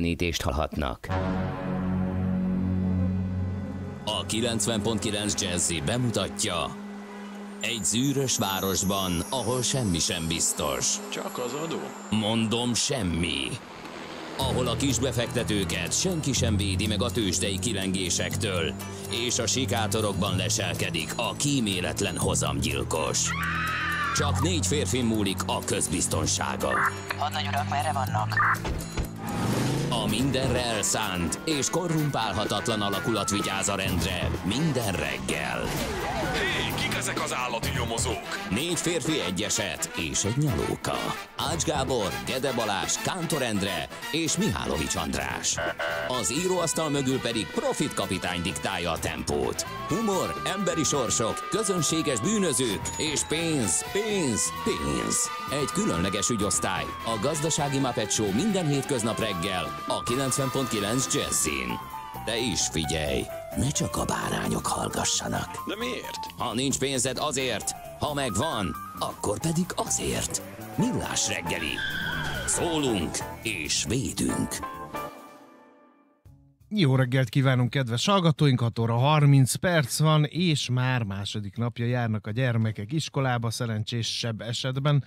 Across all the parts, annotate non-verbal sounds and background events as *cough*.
megjelenítést hallhatnak. A 90.9 Jazzy bemutatja egy zűrös városban, ahol semmi sem biztos. Csak az adó? Mondom, semmi. Ahol a kisbefektetőket senki sem védi meg a tőzsdei kilengésektől, és a sikátorokban leselkedik a kíméletlen hozamgyilkos. Csak négy férfi múlik a közbiztonsága. nagy urak, merre vannak? A mindenre elszánt és korrumpálhatatlan alakulat vigyáz a rendre minden reggel. Ezek az állati nyomozók. Négy férfi egyeset és egy nyalóka. Ács Gábor, Gede Balázs, Kántor Endre és Mihálovics András. Az íróasztal mögül pedig Profit kapitány diktálja a tempót. Humor, emberi sorsok, közönséges bűnözők és pénz, pénz, pénz. Egy különleges ügyosztály. A Gazdasági Muppet Show minden hétköznap reggel a 90.9 Jazzin. De is figyelj! ne csak a bárányok hallgassanak. De miért? Ha nincs pénzed azért, ha megvan, akkor pedig azért. Millás reggeli. Szólunk és védünk. Jó reggelt kívánunk, kedves hallgatóink! 6 óra 30 perc van, és már második napja járnak a gyermekek iskolába, szerencsésebb esetben,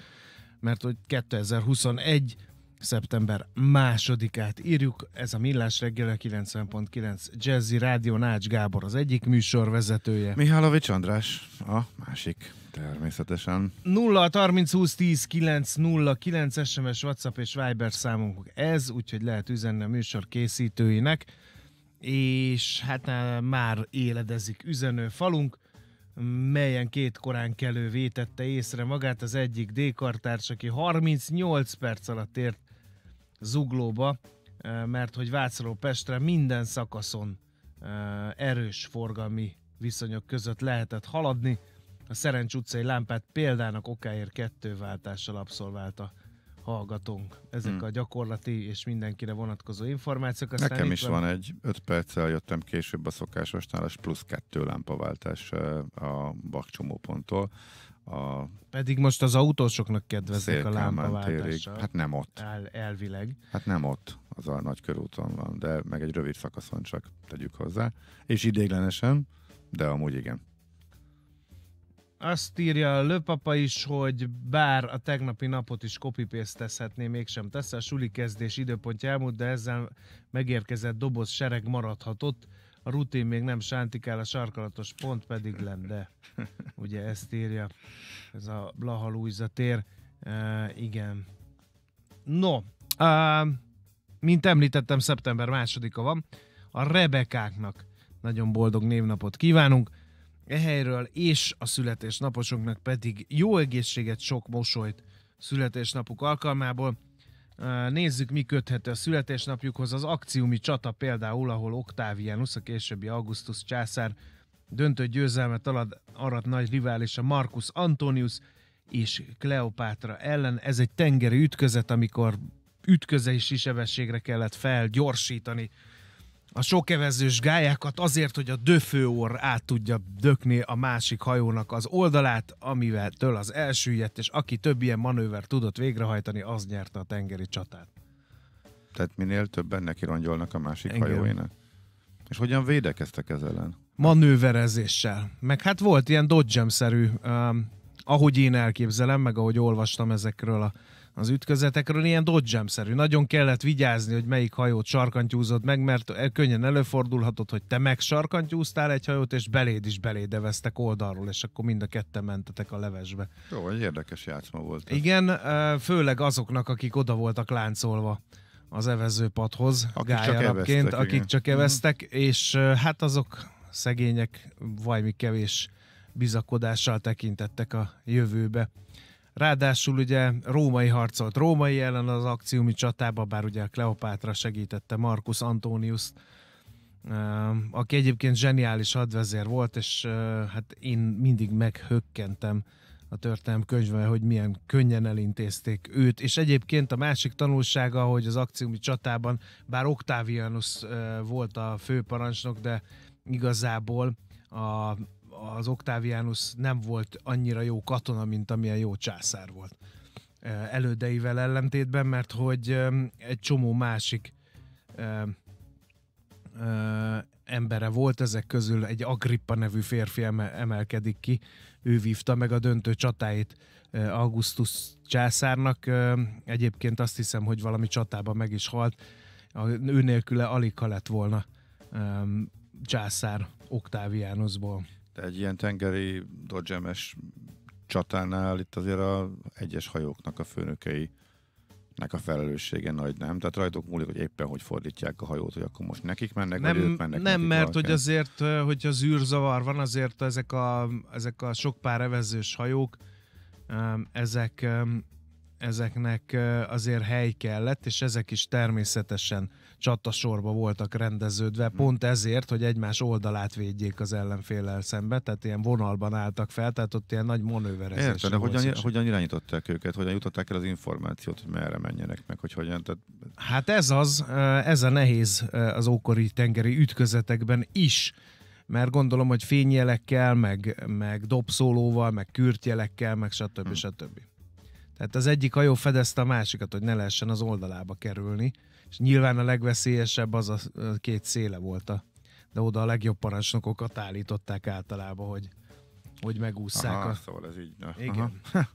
mert hogy 2021 szeptember másodikát írjuk. Ez a Millás reggel 90.9 Jazzy Rádió Nács Gábor az egyik műsorvezetője. Mihálovics András a másik. Természetesen. 0 30 20 10 9 0 9 SMS, WhatsApp és Viber számunk ez, úgyhogy lehet üzenni a műsor készítőinek. És hát eh, már éledezik üzenő falunk melyen két korán kelő vétette észre magát az egyik D-kartárs, aki 38 perc alatt ért zuglóba, mert hogy Vácról Pestre minden szakaszon erős forgalmi viszonyok között lehetett haladni. A Szerencs utcai lámpát példának okáért kettő váltással abszolválta hallgatónk. Ezek hmm. a gyakorlati és mindenkire vonatkozó információk. Aztán Nekem is van... egy, 5 perccel jöttem később a szokásosnál, és plusz kettő lámpaváltás a bakcsomóponttól. A Pedig most az autósoknak kedveznek a lámpaváltással. Hát nem ott. El, elvileg. Hát nem ott, az a nagy körúton van, de meg egy rövid szakaszon csak tegyük hozzá. És idéglenesen, de amúgy igen. Azt írja a lőpapa is, hogy bár a tegnapi napot is copy teszhetné, mégsem tesz. A suli kezdés időpontja elmúlt, de ezzel megérkezett doboz sereg maradhatott. A rutin még nem sántikál, a sarkalatos pont pedig lenne. Ugye ezt írja ez a Blaha Lújza tér. Uh, igen. No, uh, mint említettem, szeptember másodika van. A Rebekáknak nagyon boldog névnapot kívánunk. Ehelyről és a születésnaposunknak pedig jó egészséget, sok mosolyt születésnapuk alkalmából. Nézzük, mi köthető a születésnapjukhoz. Az akciumi csata például, ahol Octavianus, a későbbi Augustus császár döntő győzelmet arat nagy a Marcus Antonius és Kleopátra ellen. Ez egy tengeri ütközet, amikor ütközési sebességre kellett felgyorsítani a sokevezős gályákat azért, hogy a döfőór át tudja dökni a másik hajónak az oldalát, amivel től az elsüllyedt, és aki több ilyen manőver tudott végrehajtani, az nyerte a tengeri csatát. Tehát minél többen neki rongyolnak a másik Engem. hajóinak. És hogyan védekeztek ez ellen? Manőverezéssel. Meg hát volt ilyen dodgem-szerű, um, ahogy én elképzelem, meg ahogy olvastam ezekről a az ütközetekről, ilyen dodgem-szerű. Nagyon kellett vigyázni, hogy melyik hajót sarkantyúzott meg, mert eh, könnyen előfordulhatott, hogy te meg sarkantyúztál egy hajót, és beléd is belédeveztek oldalról, és akkor mind a ketten mentetek a levesbe. Jó, egy érdekes játszma volt. Ez. Igen, eh, főleg azoknak, akik oda voltak láncolva az evezőpadhoz, akik gályarabként, csak akik igen. csak mhm. eveztek, mm. és eh, hát azok szegények vajmi kevés bizakodással tekintettek a jövőbe. Ráadásul ugye római harcolt római ellen az akciumi csatába, bár ugye a Kleopátra segítette Marcus Antonius, aki egyébként zseniális hadvezér volt, és hát én mindig meghökkentem a történelem könyve, hogy milyen könnyen elintézték őt. És egyébként a másik tanulsága, hogy az akciumi csatában, bár Octavianus volt a főparancsnok, de igazából a az Octavianus nem volt annyira jó katona, mint amilyen jó császár volt elődeivel ellentétben, mert hogy egy csomó másik embere volt, ezek közül egy Agrippa nevű férfi emelkedik ki, ő vívta meg a döntő csatáit Augustus császárnak, egyébként azt hiszem, hogy valami csatában meg is halt, ő nélküle alig ha lett volna császár Oktáviánuszból egy ilyen tengeri dodgemes csatánál itt azért a egyes hajóknak a főnökei nek a felelőssége nagy, nem? Tehát rajtuk múlik, hogy éppen hogy fordítják a hajót, hogy akkor most nekik mennek, nem, vagy ők mennek. Nem, mert valakán. hogy azért, hogy az űrzavar van, azért ezek a, ezek a sok pár evezős hajók, ezek, ezeknek azért hely kellett, és ezek is természetesen csatasorba voltak rendeződve, hm. pont ezért, hogy egymás oldalát védjék az ellenfélel szembe, tehát ilyen vonalban álltak fel, tehát ott ilyen nagy manőverezés. Érted, hogyan, hogyan irányították őket, hogyan jutották el az információt, hogy merre menjenek meg, hogy hogyan? Tehát... Hát ez az, eh, ez a nehéz eh, az ókori tengeri ütközetekben is, mert gondolom, hogy fényjelekkel, meg, meg dobszólóval, meg kürtjelekkel, meg stb. Hmm. stb. Tehát az egyik hajó fedezte a másikat, hogy ne lehessen az oldalába kerülni és nyilván a legveszélyesebb az a két széle volt a, de oda a legjobb parancsnokokat állították általában, hogy, hogy megúszszák. Aha, a... szóval ez így. Igen. *laughs*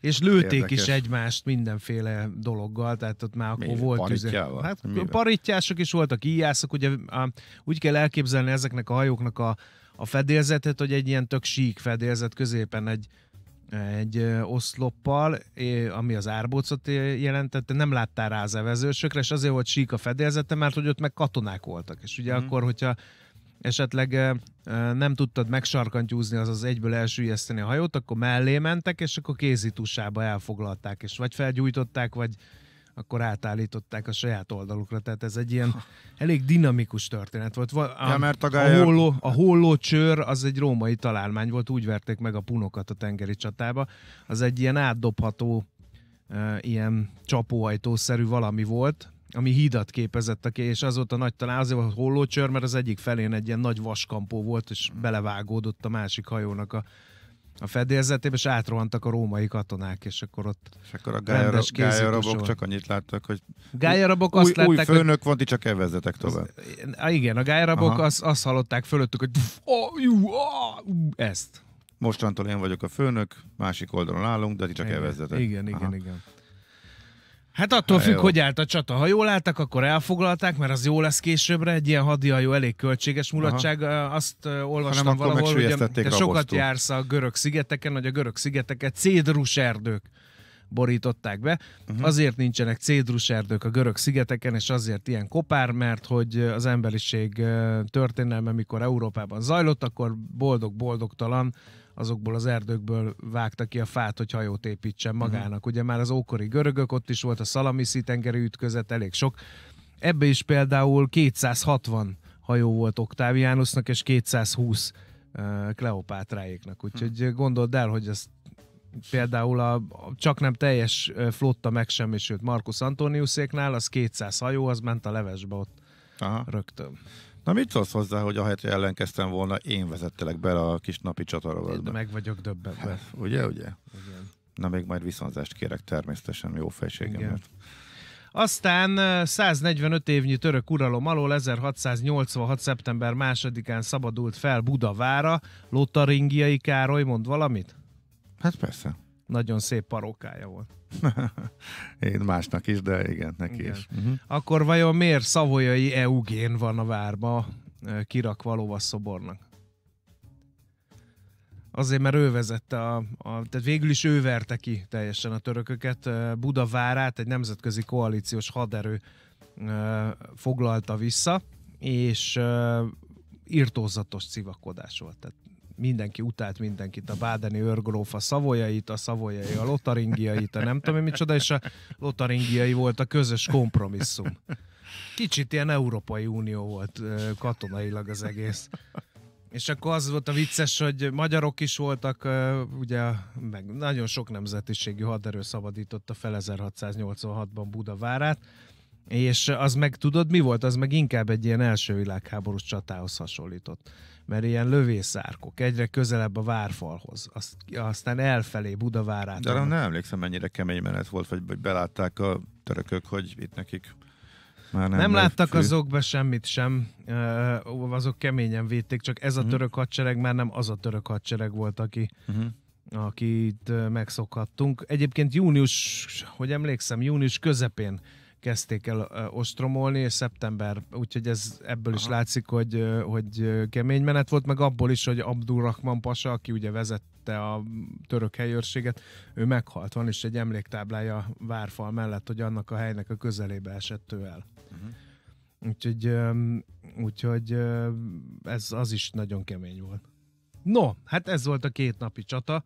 és lőték Érdekes. is egymást mindenféle dologgal, tehát ott már akkor Mi, volt tüze. Hát Mivel? parittyások is voltak, íjászok, ugye á, úgy kell elképzelni ezeknek a hajóknak a, a fedélzetet, hogy egy ilyen tök sík fedélzet középen egy egy oszloppal, ami az árbócot jelentette, nem láttál rá az evezősökre, és azért volt sík a fedélzete, mert hogy ott meg katonák voltak. És ugye mm. akkor, hogyha esetleg nem tudtad megsarkantyúzni, azaz egyből elsüllyeszteni a hajót, akkor mellé mentek, és akkor kézitusába elfoglalták, és vagy felgyújtották, vagy akkor átállították a saját oldalukra. Tehát ez egy ilyen elég dinamikus történet volt. A, ja, mert a, Gályar... a, holló, a holló csőr az egy római találmány volt, úgy verték meg a punokat a tengeri csatába. Az egy ilyen átdobható, e, ilyen csapóajtószerű valami volt, ami hídat képezett, a és azóta nagy talán azért volt hollócsör, mert az egyik felén egy ilyen nagy vaskampó volt, és belevágódott a másik hajónak a a fedélzetébe, és átrohantak a római katonák, és akkor ott És akkor a gályarabok csak annyit láttak, hogy gályarabok új, azt látták, új főnök van, ti csak elvezetek tovább. Az, igen, a gályarabok azt, azt hallották fölöttük, hogy oh, jú, oh, ezt. Mostantól én vagyok a főnök, másik oldalon állunk, de ti csak igen, Igen, igen, igen. Hát attól ha, függ, jó. hogy állt a csata. Ha jól álltak, akkor elfoglalták, mert az jó lesz későbbre. Egy ilyen hadihajó elég költséges mulatság. Aha. Azt olvastam ha nem, valahol, hogy te rabosztul. sokat jársz a görög szigeteken, hogy a görög szigeteket cédrus erdők borították be. Uh-huh. Azért nincsenek cédrus erdők a görög szigeteken, és azért ilyen kopár, mert hogy az emberiség történelme, mikor Európában zajlott, akkor boldog-boldogtalan azokból az erdőkből vágta ki a fát, hogy hajót építsen mhm. magának. Uh-huh. Ugye már az ókori görögök, ott is volt a Szalamiszi tengeri ütközet, elég sok. Ebbe is például 260 hajó volt Oktáviánusznak, és 220 uh, Kleopátráéknak. Úgyhogy uh-huh. gondold el, hogy ezt például a, a csak nem teljes flotta megsemmisült Marcus Antoniuséknál, az 200 hajó, az ment a levesbe ott Aha. rögtön. Na mit szólsz hozzá, hogy ahelyett, hogy ellenkeztem volna, én vezettelek bele a kis napi csatarovatba? Meg vagyok döbbenve. Hát, ugye, ugye? Igen. Na még majd viszonzást kérek természetesen jó fejségemért. Aztán 145 évnyi török uralom alól 1686. szeptember másodikán szabadult fel Budavára. Lotaringiai Károly mond valamit? Hát persze nagyon szép parókája volt. *laughs* Én másnak is, de igen, neki igen. is. Uh-huh. Akkor vajon miért szavolyai Eugén van a várba kirakva a szobornak? Azért, mert ő vezette, a, a, tehát végül is ő verte ki teljesen a törököket. várát egy nemzetközi koalíciós haderő foglalta vissza, és írtózatos civakodás volt. Tehát mindenki utált mindenkit, a bádeni őrgróf a szavolyait, a szavolyai a lotaringiait, a nem tudom micsoda, és a lotaringiai volt a közös kompromisszum. Kicsit ilyen Európai Unió volt katonailag az egész. És akkor az volt a vicces, hogy magyarok is voltak, ugye, meg nagyon sok nemzetiségű haderő szabadította fel 1686-ban Budavárát, és az meg tudod mi volt? Az meg inkább egy ilyen első világháborús csatához hasonlított. Mert ilyen lövészárkok, egyre közelebb a várfalhoz, azt, aztán elfelé Budavárát. De nem emlékszem, mennyire kemény menet volt, vagy, vagy belátták a törökök, hogy itt nekik már nem, nem láttak fű. be semmit sem, azok keményen védték, csak ez a mhm. török uh-huh. hadsereg már nem az a török hadsereg volt, aki uh-huh akit megszokhattunk. Egyébként június, hogy emlékszem, június közepén kezdték el ostromolni, és szeptember, úgyhogy ez ebből Aha. is látszik, hogy, hogy kemény menet volt, meg abból is, hogy Abdul Rahman Pasa, aki ugye vezette a török helyőrséget, ő meghalt, van is egy emléktáblája Várfal mellett, hogy annak a helynek a közelébe esett ő el. Uh-huh. Úgyhogy, úgyhogy ez az is nagyon kemény volt. No, hát ez volt a két napi csata.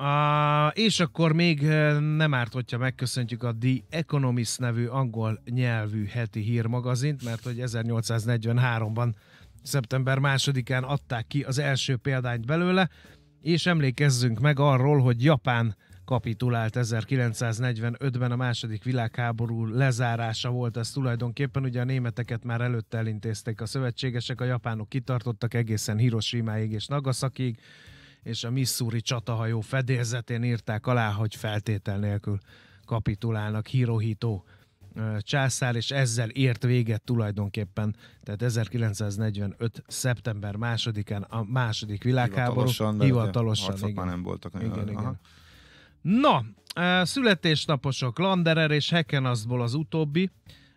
A, és akkor még eh, nem árt, hogyha megköszöntjük a The Economist nevű angol nyelvű heti hírmagazint, mert hogy 1843-ban szeptember másodikán adták ki az első példányt belőle, és emlékezzünk meg arról, hogy Japán kapitulált 1945-ben, a második világháború lezárása volt ez tulajdonképpen, ugye a németeket már előtte elintézték a szövetségesek, a japánok kitartottak egészen Hiroshima-ig és Nagasaki-ig, és a Missouri csatahajó fedélzetén írták alá, hogy feltétel nélkül kapitulálnak Hirohito császár, és ezzel ért véget tulajdonképpen, tehát 1945. szeptember másodikán a második világháború. Hivatalosan, de hivatalosan igen. már nem voltak. Igen, igen. igen. Na, születésnaposok, Landerer és Heckenaszból az utóbbi,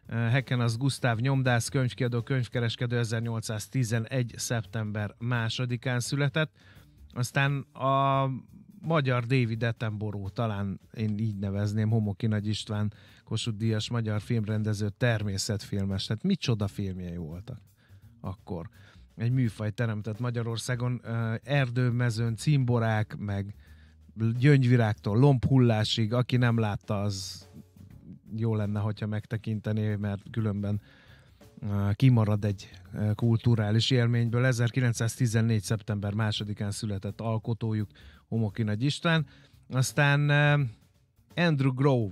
Heken Gusztáv nyomdász, könyvkiadó, könyvkereskedő 1811. szeptember másodikán született. Aztán a magyar David Attenborough, talán én így nevezném, Homoki Nagy István, Kossuth Díjas magyar filmrendező, természetfilmes, tehát micsoda filmjei voltak akkor. Egy műfaj teremtett Magyarországon, erdőmezőn, cimborák, meg gyöngyvirágtól lombhullásig, aki nem látta, az jó lenne, hogyha megtekintené, mert különben kimarad egy kulturális élményből. 1914. szeptember 2-án született alkotójuk Homoki Nagy István. Aztán Andrew Grove,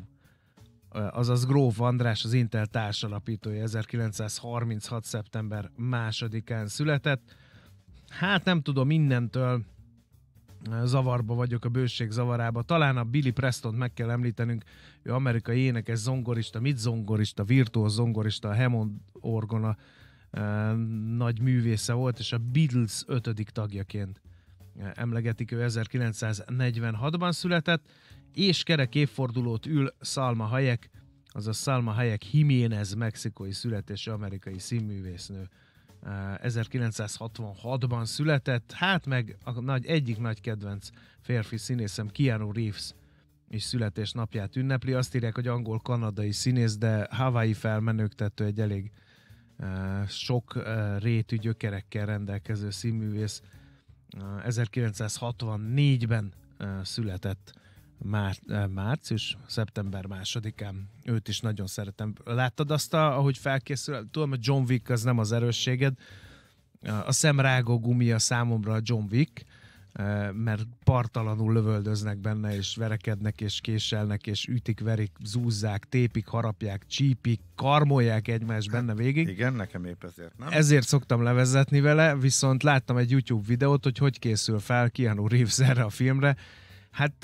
azaz Grove András, az Intel társalapítója 1936. szeptember 2-án született. Hát nem tudom mindentől zavarba vagyok, a bőség zavarába. Talán a Billy Preston meg kell említenünk, ő amerikai énekes zongorista, mit zongorista, virtuóz zongorista, a Hammond orgona eh, nagy művésze volt, és a Beatles ötödik tagjaként eh, emlegetik, ő 1946-ban született, és kerek évfordulót ül Salma Hayek, azaz Salma Hayek Jiménez, mexikói születésű amerikai színművésznő. 1966-ban eh, született, hát meg a nagy, egyik nagy kedvenc férfi színészem Keanu Reeves is születésnapját ünnepli. Azt írják, hogy angol-kanadai színész, de Hawaii felmenőktető egy elég uh, sok uh, rétű gyökerekkel rendelkező színművész. Uh, 1964-ben született már, eh, március, szeptember másodikán. Őt is nagyon szeretem. Láttad azt, a, ahogy felkészül? Tudom, hogy John Wick az nem az erősséged. A szemrágó gumia számomra a John Wick, eh, mert partalanul lövöldöznek benne, és verekednek, és késelnek, és ütik, verik, zúzzák, tépik, harapják, csípik, karmolják egymást hát, benne végig. Igen, nekem épp ezért nem. Ezért szoktam levezetni vele, viszont láttam egy YouTube videót, hogy hogy készül fel Keanu Reeves erre a filmre, Hát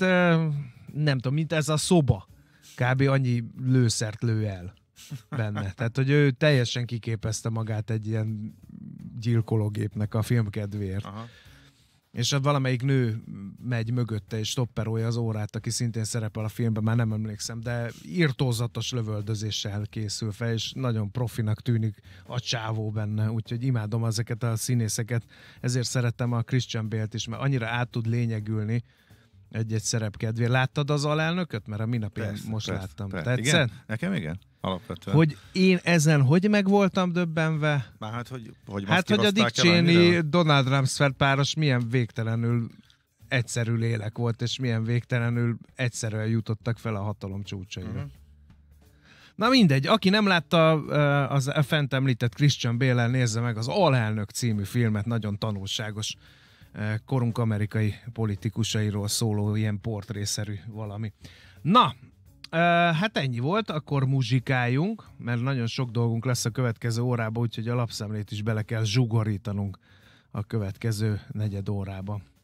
nem tudom, mint ez a szoba. Kb. annyi lőszert lő el benne. *laughs* Tehát, hogy ő teljesen kiképezte magát egy ilyen gyilkológépnek a film Aha. És ott valamelyik nő megy mögötte és stopperolja az órát, aki szintén szerepel a filmben, már nem emlékszem, de írtózatos lövöldözéssel készül fel, és nagyon profinak tűnik a csávó benne, úgyhogy imádom ezeket a színészeket, ezért szerettem a Christian Bale-t is, mert annyira át tud lényegülni, egy-egy szerep kedvé. Láttad az alelnököt? Mert a minap persze, én most persze, láttam. Persze. Tetszett? Igen? Nekem igen, alapvetően. Hogy én ezen hogy meg voltam döbbenve? Már hát, hogy, hogy Hát, hogy a Dick Cheney, Donald Rumsfeld páros milyen végtelenül egyszerű lélek volt, és milyen végtelenül egyszerűen jutottak fel a hatalom csúcsaira. Uh-huh. Mhm. Na mindegy, aki nem látta az fent említett Christian bale nézze meg az Alelnök című filmet, nagyon tanulságos korunk amerikai politikusairól szóló ilyen portrészerű valami. Na, hát ennyi volt, akkor muzsikáljunk, mert nagyon sok dolgunk lesz a következő órában, úgyhogy a lapszemlét is bele kell zsugorítanunk a következő negyed órába.